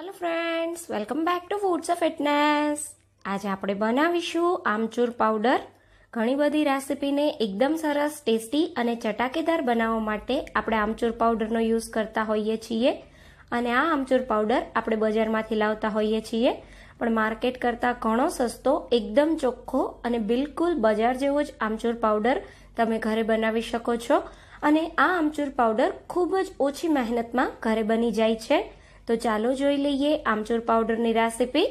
hello friends welcome back to foods of fitness આજે આપણે બનાવીશું આમચૂર પાવડર ઘણી બધી રેસીપીને એકદમ સરસ ટેસ્ટી અને ચટાકેદાર બનાવવા માટે આપણે આમચૂર પાવડરનો યુઝ કરતા હોઈએ છીએ અને આ આમચૂર પાવડર આપણે બજારમાંથી લાવતા હોઈએ છીએ પણ માર્કેટ કરતાં ઘણો સસ્તો એકદમ ચોખ્ખો અને બિલકુલ બજાર જેવો જ આમચૂર પાવડર તમે ઘરે બનાવી શકો છો અને આ આમચૂર પાવડર ખૂબ જ ઓછી મહેનતમાં ઘરે બની જાય છે તો ચાલો જોઈ લઈએ આમચોર પાવડરની રેસીપી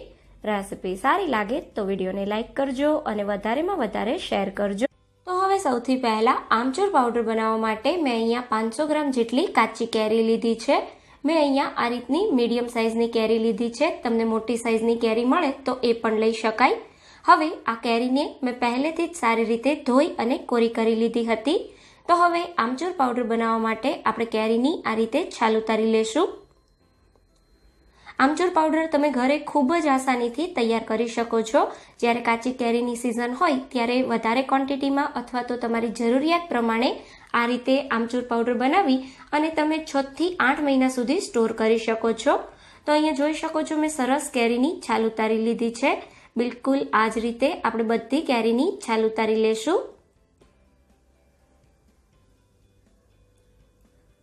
રેસીપી સારી લાગે તો વિડીયોને લાઇક કરજો અને વધારેમાં વધારે શેર કરજો તો હવે સૌથી પહેલાં આમચૂર પાવડર બનાવવા માટે મેં અહીંયા પાંચસો ગ્રામ જેટલી કાચી કેરી લીધી છે મેં અહીંયા આ રીતની મીડિયમ સાઇઝની કેરી લીધી છે તમને મોટી સાઇઝની કેરી મળે તો એ પણ લઈ શકાય હવે આ કેરીને મેં પહેલેથી જ સારી રીતે ધોઈ અને કોરી કરી લીધી હતી તો હવે આમચૂર પાવડર બનાવવા માટે આપણે કેરીની આ રીતે છાલ ઉતારી લેશું આમચૂર પાવડર તમે ઘરે ખૂબ જ આસાનીથી તૈયાર કરી શકો છો જ્યારે કાચી કેરીની સિઝન હોય ત્યારે વધારે ક્વોન્ટિટીમાં અથવા તો તમારી જરૂરિયાત પ્રમાણે આ રીતે આમચૂર પાવડર બનાવી અને તમે છથી આઠ મહિના સુધી સ્ટોર કરી શકો છો તો અહીંયા જોઈ શકો છો મેં સરસ કેરીની છાલ ઉતારી લીધી છે બિલકુલ આ જ રીતે આપણે બધી કેરીની છાલ ઉતારી લેશું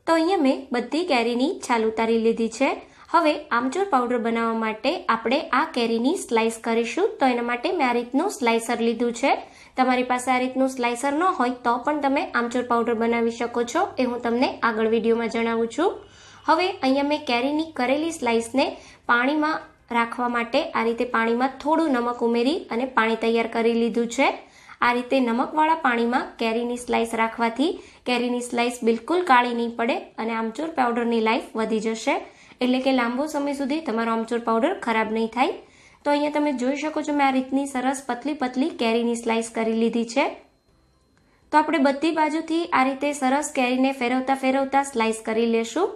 તો અહીંયા મેં બધી કેરીની છાલ ઉતારી લીધી છે હવે આમચૂર પાવડર બનાવવા માટે આપણે આ કેરીની સ્લાઇસ કરીશું તો એના માટે મેં આ રીતનું સ્લાઇસર લીધું છે તમારી પાસે આ રીતનું સ્લાઇસર ન હોય તો પણ તમે આમચૂર પાવડર બનાવી શકો છો એ હું તમને આગળ વિડીયોમાં જણાવું છું હવે અહીંયા મેં કેરીની કરેલી સ્લાઇસને પાણીમાં રાખવા માટે આ રીતે પાણીમાં થોડું નમક ઉમેરી અને પાણી તૈયાર કરી લીધું છે આ રીતે નમકવાળા પાણીમાં કેરીની સ્લાઇસ રાખવાથી કેરીની સ્લાઇસ બિલકુલ કાળી નહીં પડે અને આમચૂર પાવડરની લાઈફ વધી જશે એટલે કે લાંબો સમય સુધી તમારો આમચૂર પાવડર ખરાબ નહીં થાય તો અહીંયા તમે જોઈ શકો છો મેં આ રીતની સરસ પતલી પતલી કેરીની સ્લાઇસ કરી લીધી છે તો આપણે બધી બાજુથી આ રીતે સરસ કેરીને ફેરવતા ફેરવતા સ્લાઇસ કરી લેશું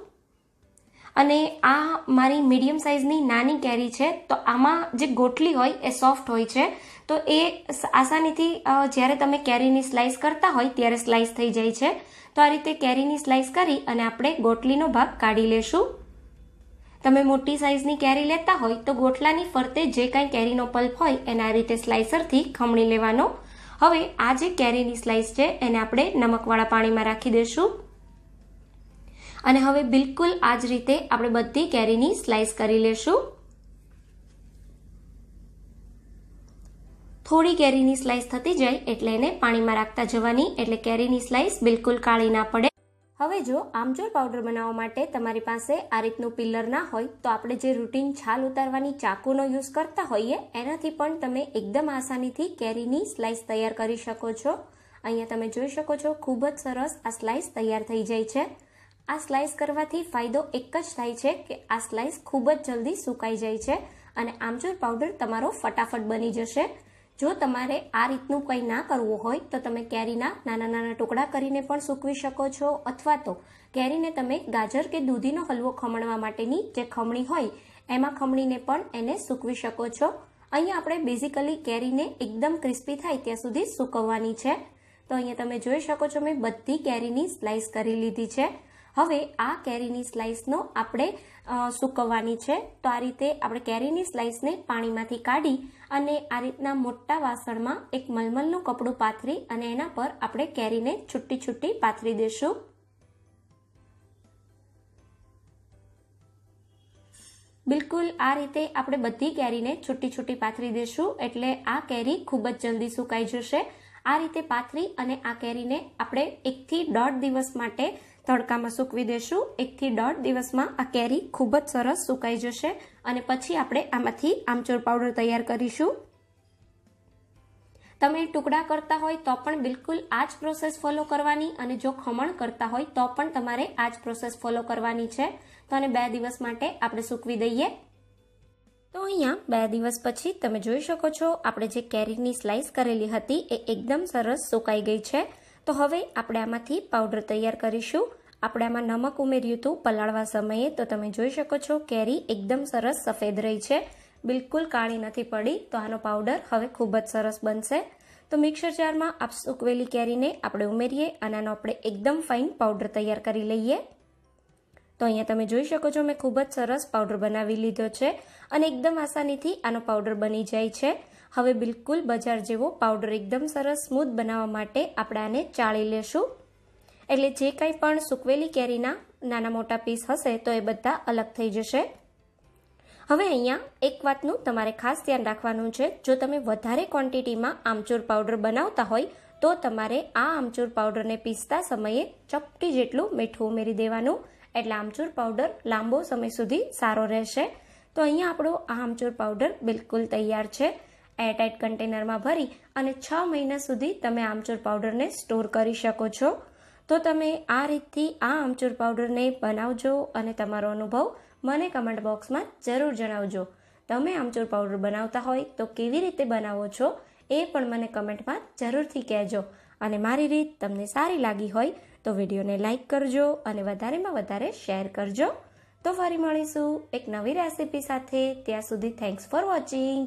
અને આ મારી મીડિયમ સાઇઝની નાની કેરી છે તો આમાં જે ગોટલી હોય એ સોફ્ટ હોય છે તો એ આસાનીથી જ્યારે તમે કેરીની સ્લાઇસ કરતા હોય ત્યારે સ્લાઇસ થઈ જાય છે તો આ રીતે કેરીની સ્લાઇસ કરી અને આપણે ગોટલીનો ભાગ કાઢી લેશું તમે મોટી સાઇઝની કેરી લેતા હોય તો ગોઠલાની ફરતે જે કાંઈ કેરીનો પલ્પ હોય એના રીતે સ્લાઇસરથી ખમણી લેવાનો હવે આ જે કેરીની સ્લાઇસ છે એને આપણે નમકવાળા પાણીમાં રાખી દઈશું અને હવે બિલકુલ આ જ રીતે આપણે બધી કેરીની સ્લાઇસ કરી લેશું થોડી કેરીની સ્લાઇસ થતી જાય એટલે એને પાણીમાં રાખતા જવાની એટલે કેરીની સ્લાઇસ બિલકુલ કાળી ના પડે હવે જો આમચૂર પાવડર બનાવવા માટે તમારી પાસે આ રીતનું પિલ્લર ના હોય તો આપણે જે રૂટીન છાલ ઉતારવાની ચાકુનો યુઝ કરતા હોઈએ એનાથી પણ તમે એકદમ આસાનીથી કેરીની સ્લાઇસ તૈયાર કરી શકો છો અહીંયા તમે જોઈ શકો છો ખૂબ જ સરસ આ સ્લાઇસ તૈયાર થઈ જાય છે આ સ્લાઇસ કરવાથી ફાયદો એક જ થાય છે કે આ સ્લાઇસ ખૂબ જ જલ્દી સુકાઈ જાય છે અને આમચૂર પાવડર તમારો ફટાફટ બની જશે જો તમારે આ રીતનું કંઈ ના કરવું હોય તો તમે કેરીના નાના નાના ટુકડા કરીને પણ સૂકવી શકો છો અથવા તો કેરીને તમે ગાજર કે દૂધીનો હલવો ખમણવા માટેની જે ખમણી હોય એમાં ખમણીને પણ એને સૂકવી શકો છો અહીંયા આપણે બેઝિકલી કેરીને એકદમ ક્રિસ્પી થાય ત્યાં સુધી સૂકવવાની છે તો અહીંયા તમે જોઈ શકો છો મેં બધી કેરીની સ્લાઇસ કરી લીધી છે હવે આ કેરીની સ્લાઇસનો આપણે સૂકવવાની છે તો આ રીતે આપણે કેરીની સ્લાઇસને પાણીમાંથી કાઢી અને આ રીતના મોટા વાસણમાં એક મલમલનું કપડું પાથરી અને એના પર આપણે કેરીને છૂટી છૂટી પાથરી દઈશું બિલકુલ આ રીતે આપણે બધી કેરીને છૂટી છૂટી પાથરી દઈશું એટલે આ કેરી ખૂબ જ જલ્દી સુકાઈ જશે આ રીતે પાથરી અને આ કેરીને આપણે એકથી દોઢ દિવસ માટે તડકામાં સૂકવી દેશું એકથી દોઢ દિવસમાં આ કેરી ખૂબ જ સરસ સુકાઈ જશે અને પછી આપણે આમાંથી આમચોર પાવડર તૈયાર કરીશું તમે ટુકડા કરતા હોય તો પણ બિલકુલ આ જ પ્રોસેસ ફોલો કરવાની અને જો ખમણ કરતા હોય તો પણ તમારે આ જ પ્રોસેસ ફોલો કરવાની છે તો આને બે દિવસ માટે આપણે સૂકવી દઈએ તો અહીંયા બે દિવસ પછી તમે જોઈ શકો છો આપણે જે કેરીની સ્લાઇસ કરેલી હતી એ એકદમ સરસ સુકાઈ ગઈ છે તો હવે આપણે આમાંથી પાવડર તૈયાર કરીશું આપણે આમાં નમક ઉમેર્યું હતું પલાળવા સમયે તો તમે જોઈ શકો છો કેરી એકદમ સરસ સફેદ રહી છે બિલકુલ કાળી નથી પડી તો આનો પાવડર હવે ખૂબ જ સરસ બનશે તો મિક્સર જારમાં આપ સૂકવેલી કેરીને આપણે ઉમેરીએ અને આનો આપણે એકદમ ફાઇન પાવડર તૈયાર કરી લઈએ તો અહીંયા તમે જોઈ શકો છો મેં ખૂબ જ સરસ પાવડર બનાવી લીધો છે અને એકદમ આસાનીથી આનો પાવડર બની જાય છે હવે બિલકુલ બજાર જેવો પાવડર એકદમ સરસ સ્મૂથ બનાવવા માટે આપણે આને ચાળી લેશું એટલે જે કાંઈ પણ સૂકવેલી કેરીના નાના મોટા પીસ હશે તો એ બધા અલગ થઈ જશે હવે અહીંયા એક વાતનું તમારે ખાસ ધ્યાન રાખવાનું છે જો તમે વધારે ક્વોન્ટિટીમાં આમચૂર પાવડર બનાવતા હોય તો તમારે આ આમચૂર પાવડરને પીસતા સમયે ચપટી જેટલું મીઠું ઉમેરી દેવાનું એટલે આમચૂર પાવડર લાંબો સમય સુધી સારો રહેશે તો અહીંયા આપણો આ આમચૂર પાવડર બિલકુલ તૈયાર છે એરટાઇટ કન્ટેનરમાં ભરી અને છ મહિના સુધી તમે આમચૂર પાવડરને સ્ટોર કરી શકો છો તો તમે આ રીતથી આ આમચૂર પાવડરને બનાવજો અને તમારો અનુભવ મને કમેન્ટ બોક્સમાં જરૂર જણાવજો તમે આમચૂર પાવડર બનાવતા હોય તો કેવી રીતે બનાવો છો એ પણ મને કમેન્ટમાં જરૂરથી કહેજો અને મારી રીત તમને સારી લાગી હોય તો વિડીયોને લાઇક કરજો અને વધારેમાં વધારે શેર કરજો તો ફરી મળીશું એક નવી રેસિપી સાથે ત્યાં સુધી થેન્ક્સ ફોર વોચિંગ